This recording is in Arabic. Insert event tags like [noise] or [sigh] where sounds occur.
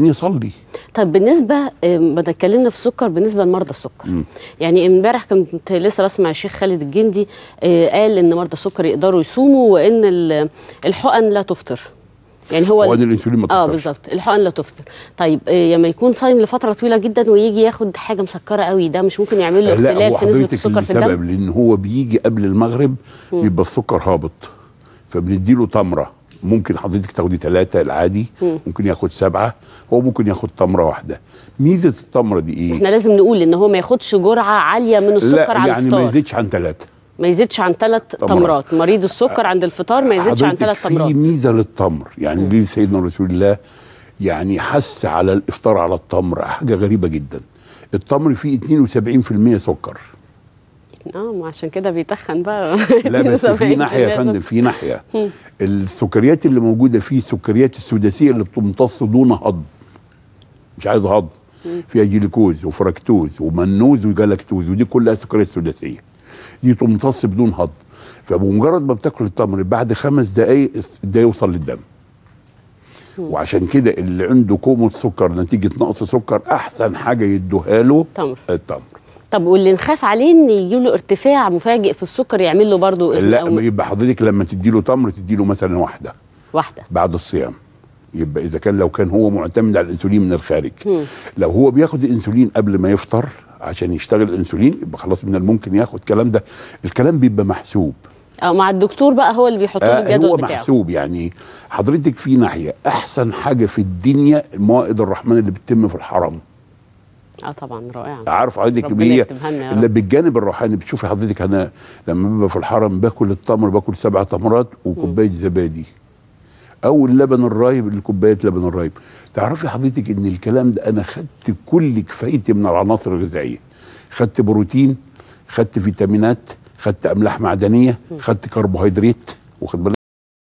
يصلي طب بالنسبه ما اتكلمنا في السكر بالنسبه لمرضى السكر م. يعني امبارح كنت لسه بسمع الشيخ خالد الجندي آه، قال ان مرضى السكر يقدروا يصوموا وان الحقن لا تفطر يعني هو وان الانسولين ما آه، تفطرش اه بالظبط الحقن لا تفطر طيب آه، لما يكون صايم لفتره طويله جدا ويجي ياخد حاجه مسكره قوي ده مش ممكن يعمل له اختلال في نسبه السكر في الدم لان هو بيجي قبل المغرب م. يبقى السكر هابط فبنديله تمره ممكن حضرتك تاخدي ثلاثه العادي مم. ممكن ياخد سبعه هو ممكن ياخد تمره واحده ميزه التمره دي ايه احنا لازم نقول ان هو ما ياخدش جرعه عاليه من السكر لا على يعني الفطار يعني ما يزيدش عن ثلاثه ما يزيدش عن ثلاث تمرات مريض السكر عند الفطار ما يزيدش عن ثلاث تمرات في ميزه للتمر يعني بيه سيدنا رسول الله يعني حث على الافطار على التمر حاجه غريبه جدا التمر فيه 72% سكر اه عشان كده بيتخن بقى لا [laughs] بس في يعني ناحيه يا فندم في ناحيه السكريات اللي موجوده فيه السكريات السداسيه اللي بتمتص دون هضم مش عايز هضم فيها جلوكوز وفركتوز ومنوز وجلاكتوز ودي كلها سكريات سداسيه دي تمتص بدون هضم فبمجرد ما بتاكل التمر بعد خمس دقائق ده يوصل للدم وعشان كده اللي عنده كومه سكر نتيجه نقص سكر احسن حاجه يدوها له التمر التمر طب واللي نخاف عليه ان يجيب له ارتفاع مفاجئ في السكر يعمل له برضه لا يبقى حضرتك لما تدي له تمر تدي له مثلا واحده واحده بعد الصيام يبقى اذا كان لو كان هو معتمد على الانسولين من الخارج م. لو هو بياخد الانسولين قبل ما يفطر عشان يشتغل الانسولين يبقى خلاص من الممكن ياخد الكلام ده الكلام بيبقى محسوب او مع الدكتور بقى هو اللي بيحط له آه، الجدول هو بتاعه هو محسوب يعني حضرتك في ناحيه احسن حاجه في الدنيا موائد الرحمن اللي بتتم في الحرم اه طبعا رائعه عارف حضرتك اللي بالجانب الروحاني بتشوفي حضرتك انا لما ببقى في الحرم باكل التمر باكل سبع تمرات وكوبايه زبادي او اللبن الرايب الكوبايه لبن الرايب تعرفي حضرتك ان الكلام ده انا خدت كل كفايتي من العناصر الغذائيه خدت بروتين خدت فيتامينات خدت املاح معدنيه خدت كربوهيدرات واخد بالك